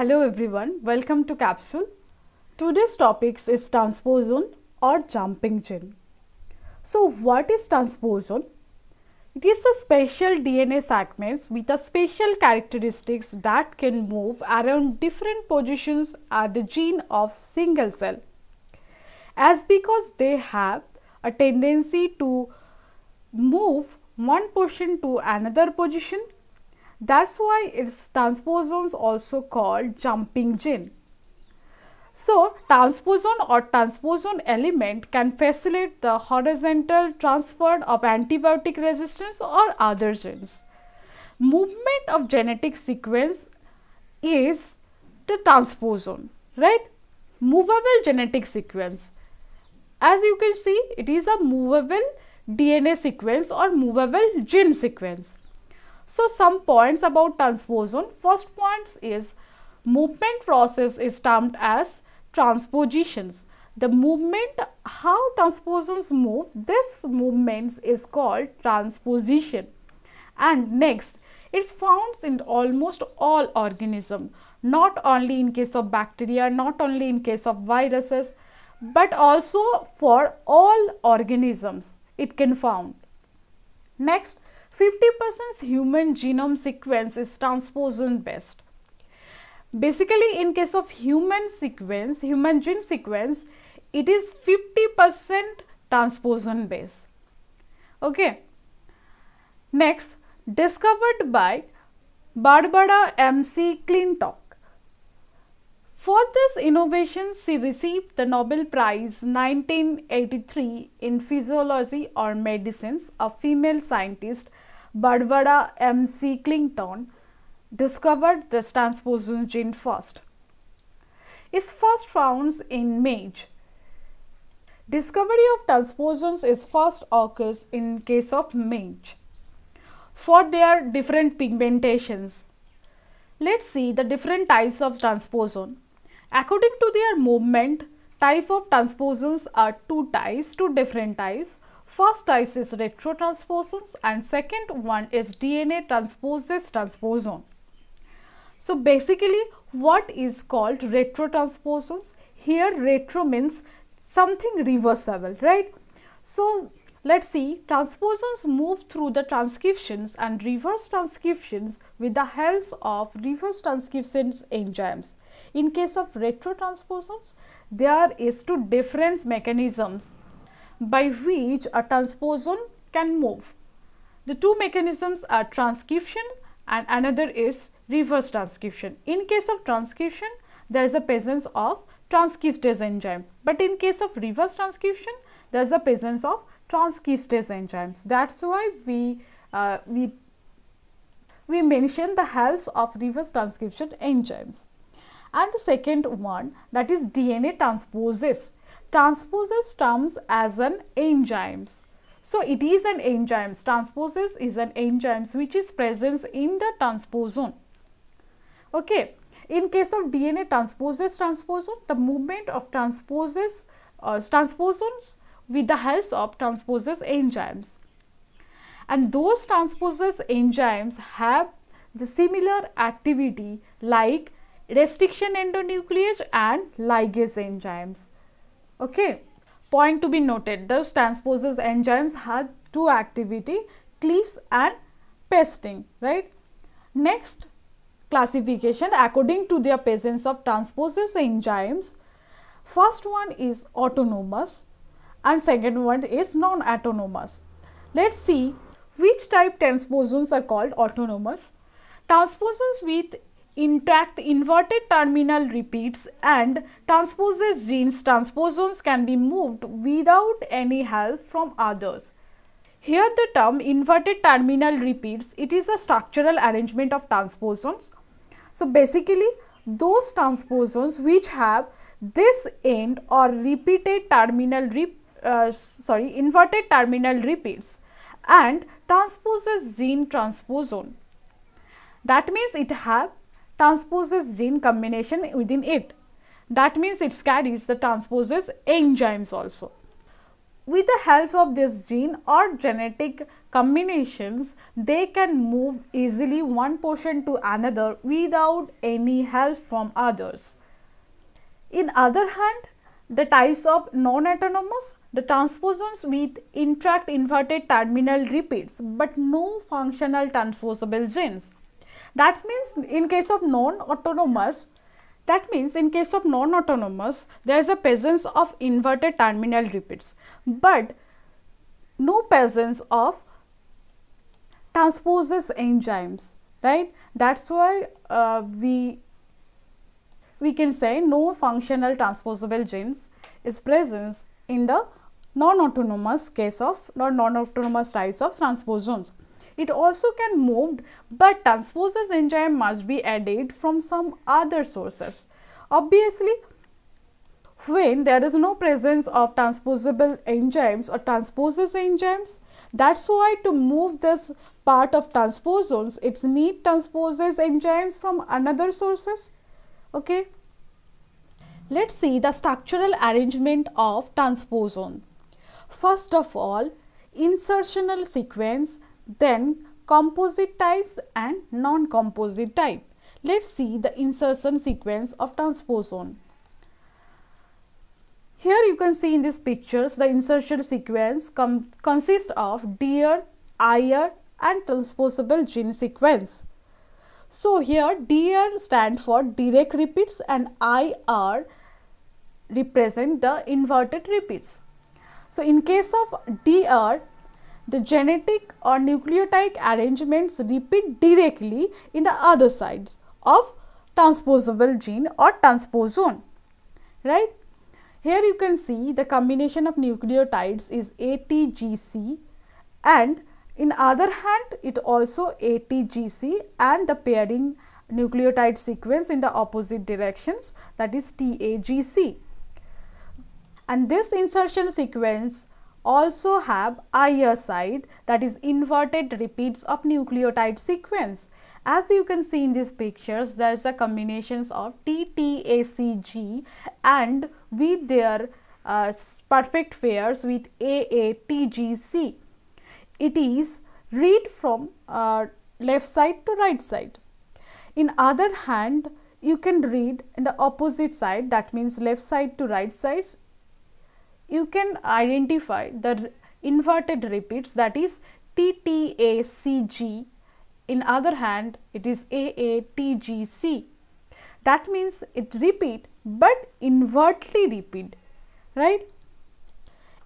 Hello everyone, welcome to Capsule. Today's topics is transposon or jumping gene. So what is transposon? It is a special DNA segments with a special characteristics that can move around different positions at the gene of single cell. As because they have a tendency to move one portion to another position that's why its transposons also called jumping gene. So, transposon or transposon element can facilitate the horizontal transfer of antibiotic resistance or other genes. Movement of genetic sequence is the transposon, right? Movable genetic sequence. As you can see, it is a movable DNA sequence or movable gene sequence. So some points about transposon. First point is movement process is termed as transpositions. The movement, how transposons move, this movement is called transposition. And next, it's found in almost all organisms, not only in case of bacteria, not only in case of viruses, but also for all organisms it can found. Next, 50% human genome sequence is transposon based. Basically, in case of human sequence, human gene sequence, it is 50% transposon based. Okay. Next, discovered by Barbara M.C. Clintock. For this innovation, she received the Nobel Prize 1983 in Physiology or Medicines, a female scientist Barbara M. C. Clinton discovered this transposon gene first. It's first found in maize. Discovery of transposons is first occurs in case of maize for their different pigmentations. Let's see the different types of transposon. According to their movement, type of transposons are two types, two different types. First type is retrotransposons and second one is DNA transposons transposon. So basically what is called retrotransposons? Here retro means something reversible, right? So let's see transposons move through the transcriptions and reverse transcriptions with the help of reverse transcriptions enzymes. In case of retrotransposons, there is two different mechanisms by which a transposon can move. The two mechanisms are transcription and another is reverse transcription. In case of transcription, there is a presence of transcriptase enzyme. But in case of reverse transcription, there is a presence of transcriptase enzymes. That's why we, uh, we, we mention the helps of reverse transcription enzymes. And the second one that is DNA transposes transposes terms as an enzymes. So it is an enzymes. Transposes is an enzymes which is present in the transposon. Okay. In case of DNA transposes transposon, the movement of transposes uh, transposons with the help of transposes enzymes. And those transposes enzymes have the similar activity like restriction endonuclease and ligase enzymes. Okay. Point to be noted, those enzymes had two activity, cleaves and pasting, right. Next classification according to their presence of transposers enzymes. First one is autonomous and second one is non-autonomous. Let's see which type transposons are called autonomous. Transposons with intact inverted terminal repeats and transposes genes transposons can be moved without any help from others. Here the term inverted terminal repeats, it is a structural arrangement of transposons. So basically those transposons which have this end or repeated terminal re uh, sorry inverted terminal repeats and transposes gene transposon. That means it have transposes gene combination within it. That means it carries the transposes enzymes also. With the help of this gene or genetic combinations, they can move easily one portion to another without any help from others. In other hand, the types of non-autonomous, the transposons with intact inverted terminal repeats but no functional transposable genes. That means in case of non-autonomous, that means in case of non-autonomous, there is a presence of inverted terminal repeats, but no presence of transposes enzymes, right? That's why uh, we we can say no functional transposable genes is present in the non-autonomous case of non-autonomous types of transposons. It also can move, but transposase enzyme must be added from some other sources. Obviously, when there is no presence of transposable enzymes or transposase enzymes, that's why to move this part of transposons, it's need transposase enzymes from another sources. Okay. Let's see the structural arrangement of transposon. First of all, insertional sequence then composite types and non-composite type. Let's see the insertion sequence of transposon. Here you can see in these pictures the insertion sequence consists of deer, IR, and transposable gene sequence. So here DR stand for direct repeats and IR represent the inverted repeats. So in case of DR, the genetic or nucleotide arrangements repeat directly in the other sides of transposable gene or transposon right here you can see the combination of nucleotides is ATGC and in other hand it also ATGC and the pairing nucleotide sequence in the opposite directions that is TAGC. And this insertion sequence also have IR side that is inverted repeats of nucleotide sequence. As you can see in these pictures, there is a combinations of TTACG and with their uh, perfect pairs with AATGC. It is read from uh, left side to right side. In other hand, you can read in the opposite side that means left side to right sides you can identify the inverted repeats that is TTACG. In other hand, it is AATGC. That means it repeat but invertedly repeat, right?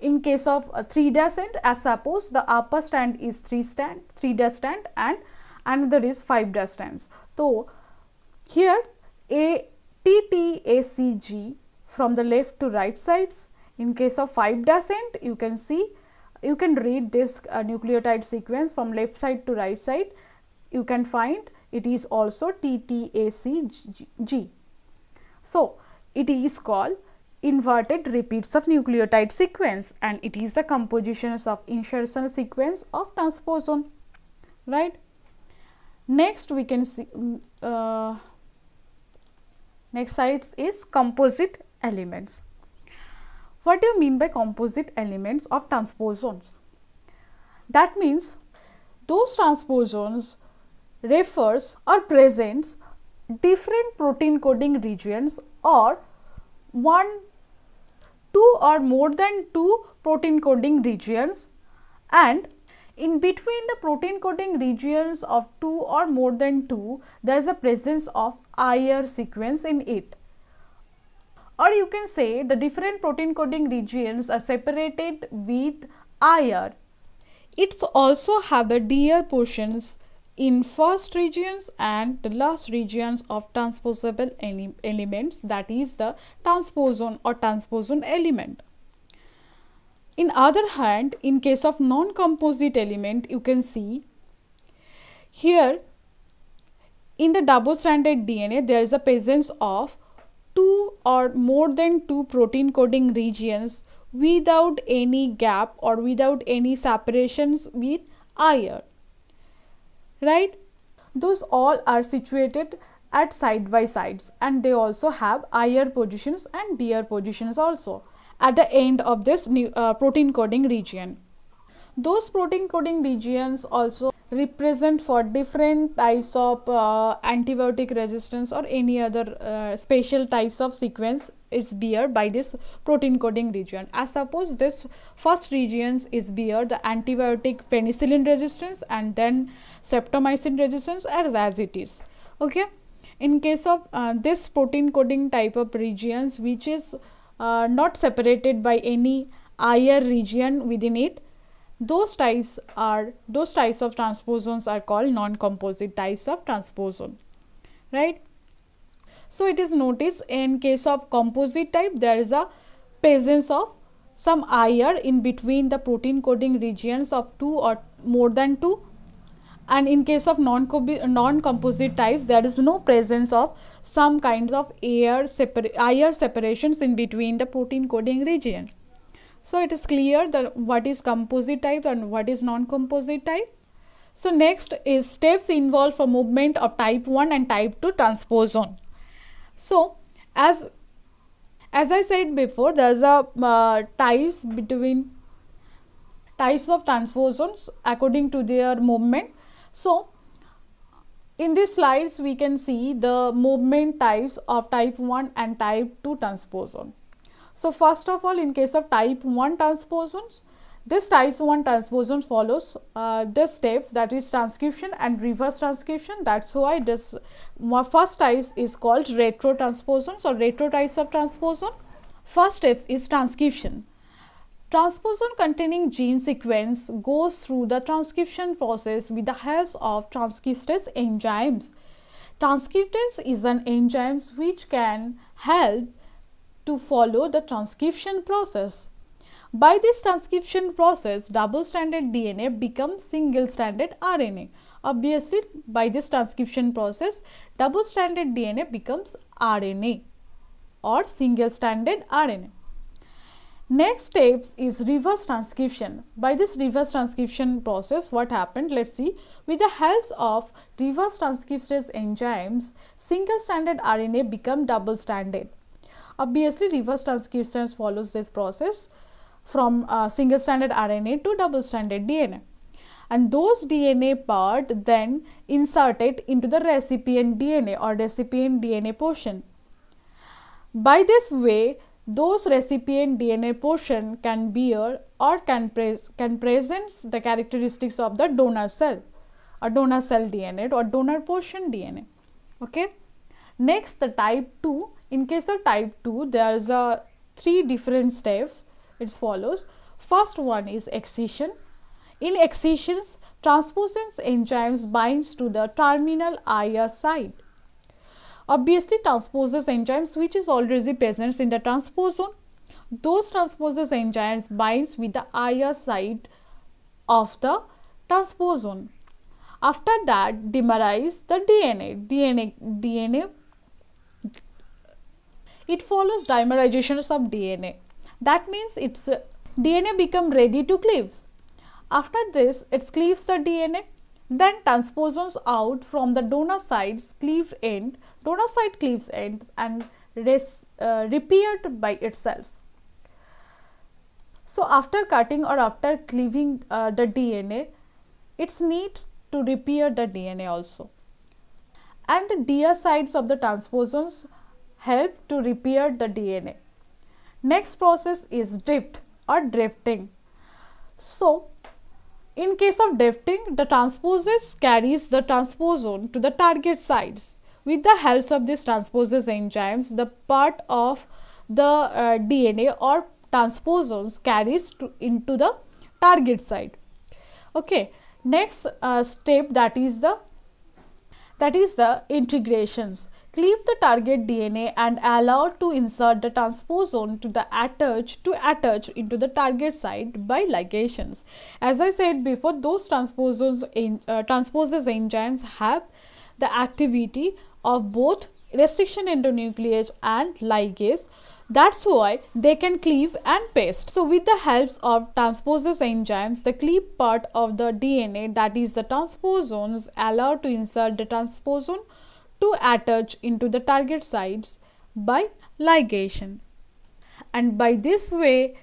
In case of a 3 dash end, as suppose the upper stand is 3 stand, 3 dash strand and another is 5 dash strands. So, here A T T A C G from the left to right sides in case of 5' descent, you can see, you can read this uh, nucleotide sequence from left side to right side. You can find it is also TTACG. So, it is called inverted repeats of nucleotide sequence and it is the compositions of insertion sequence of transposon right next we can see mm, uh, next sides is composite elements what do you mean by composite elements of transposons? That means those transposons refers or presents different protein coding regions or one, two or more than two protein coding regions and in between the protein coding regions of two or more than two, there is a presence of IR sequence in it or you can say the different protein coding regions are separated with IR. It also have a DR portions in first regions and the last regions of transposable elements that is the transposon or transposon element. In other hand, in case of non-composite element, you can see here in the double-stranded DNA, there is a presence of two or more than two protein coding regions without any gap or without any separations with IR, right those all are situated at side by sides and they also have IR positions and DR positions also at the end of this new, uh, protein coding region. Those protein coding regions also represent for different types of uh, antibiotic resistance or any other uh, special types of sequence is bear by this protein coding region. I suppose this first regions is bear the antibiotic penicillin resistance and then streptomycin resistance as, as it is. Okay. In case of uh, this protein coding type of regions which is uh, not separated by any IR region within it, those types are those types of transposons are called non-composite types of transposon, right? So it is noticed in case of composite type there is a presence of some IR in between the protein coding regions of two or more than two and in case of non-composite types there is no presence of some kinds of air separ IR separations in between the protein coding region. So it is clear that what is composite type and what is non-composite type. So next is steps involved for movement of type 1 and type 2 transposon. So as as I said before, there's a uh, types between types of transposons according to their movement. So in these slides, we can see the movement types of type 1 and type 2 transposon. So, first of all in case of type 1 transposons, this type 1 transposon follows uh, the steps that is transcription and reverse transcription that is why this first type is called retro transposons or retro types of transposon. First steps is transcription. Transposon containing gene sequence goes through the transcription process with the help of transcriptase enzymes. Transcriptase is an enzyme which can help to follow the transcription process. By this transcription process, double stranded DNA becomes single stranded RNA. Obviously, by this transcription process, double stranded DNA becomes RNA or single stranded RNA. Next steps is reverse transcription. By this reverse transcription process, what happened? Let's see. With the help of reverse transcriptase enzymes, single stranded RNA become double stranded Obviously, reverse transcription follows this process from uh, single stranded RNA to double stranded DNA. And those DNA part then inserted into the recipient DNA or recipient DNA portion. By this way, those recipient DNA portion can bear or can, pre can presents the characteristics of the donor cell or donor cell DNA or donor portion DNA. Okay. Next, the type 2. In case of type 2, there is a three different steps. It follows. First one is excision. In excisions, transposons enzymes binds to the terminal IR site. Obviously, transposons enzymes which is already present in the transposon. Those transposons enzymes binds with the IR site of the transposon. After that, dimerize the DNA. DNA, DNA it follows dimerizations of DNA. That means its uh, DNA become ready to cleaves. After this, it cleaves the DNA. Then transposons out from the donor side's cleaved end, donor side cleaves end, and res, uh, repaired by itself. So after cutting or after cleaving uh, the DNA, it's need to repair the DNA also. And the DR sides of the transposons help to repair the DNA. Next process is drift or drifting. So, in case of drifting, the transposase carries the transposon to the target sites. With the help of these transposase enzymes, the part of the uh, DNA or transposons carries to, into the target site. Okay, next uh, step that is the that is the integrations. Cleave the target DNA and allow to insert the transposon to the attach to attach into the target site by ligations. As I said before, those transposons in, uh, transposes enzymes have the activity of both restriction endonuclease and ligase. That's why they can cleave and paste. So with the helps of transposase enzymes, the cleave part of the DNA that is the transposons allow to insert the transposon to attach into the target sites by ligation. And by this way,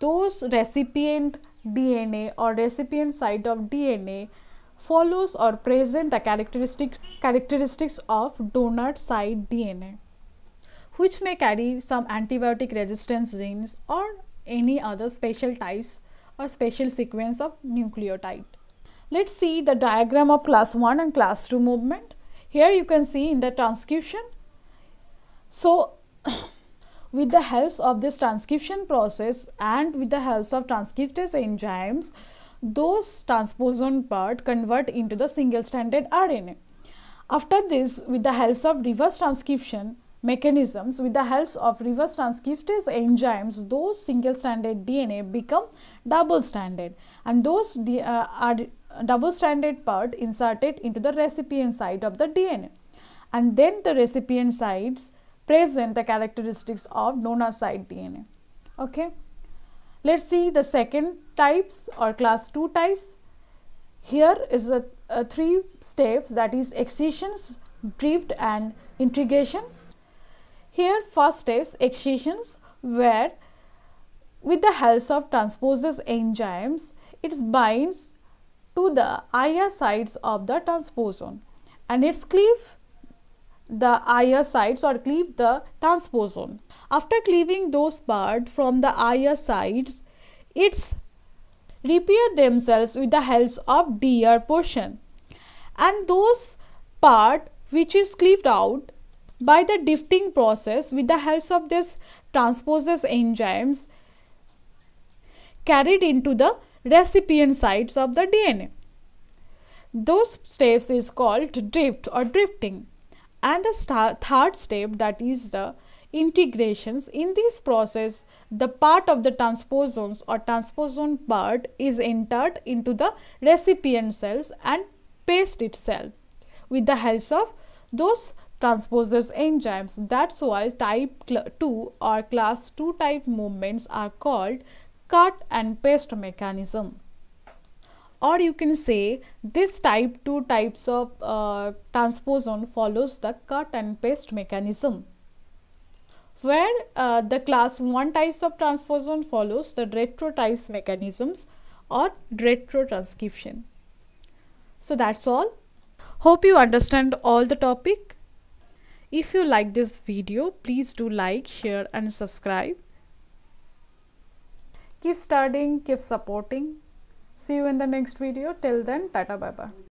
those recipient DNA or recipient site of DNA follows or present the characteristic characteristics of donor site DNA which may carry some antibiotic resistance genes or any other special types or special sequence of nucleotide. Let's see the diagram of class 1 and class 2 movement. Here you can see in the transcription. So, with the help of this transcription process and with the help of transcriptase enzymes, those transposon part convert into the single stranded RNA. After this, with the help of reverse transcription mechanisms, with the help of reverse transcriptase enzymes, those single stranded DNA become double stranded and those uh, double-stranded part inserted into the recipient side of the DNA. And then the recipient sides present the characteristics of donor side DNA. Okay. Let's see the second types or class 2 types. Here is a, a three steps that is excisions, drift and integration. Here first steps excisions where with the help of transposase enzymes it binds to the IR sides of the transposon and its cleave the IR sides or cleave the transposon. After cleaving those parts from the IR sides, its repair themselves with the help of DR portion and those part which is cleaved out by the difting process with the help of this transposes enzymes carried into the recipient sites of the DNA. Those steps is called drift or drifting. And the third step that is the integrations. In this process, the part of the transposons or transposon part is entered into the recipient cells and paste itself with the help of those transposes enzymes. That's why type 2 or class 2 type movements are called cut and paste mechanism or you can say this type two types of uh, transposon follows the cut and paste mechanism where uh, the class 1 types of transposon follows the retro types mechanisms or retro transcription. So that's all. Hope you understand all the topic. If you like this video, please do like, share and subscribe. Keep studying, keep supporting. See you in the next video. Till then, tata bye bye.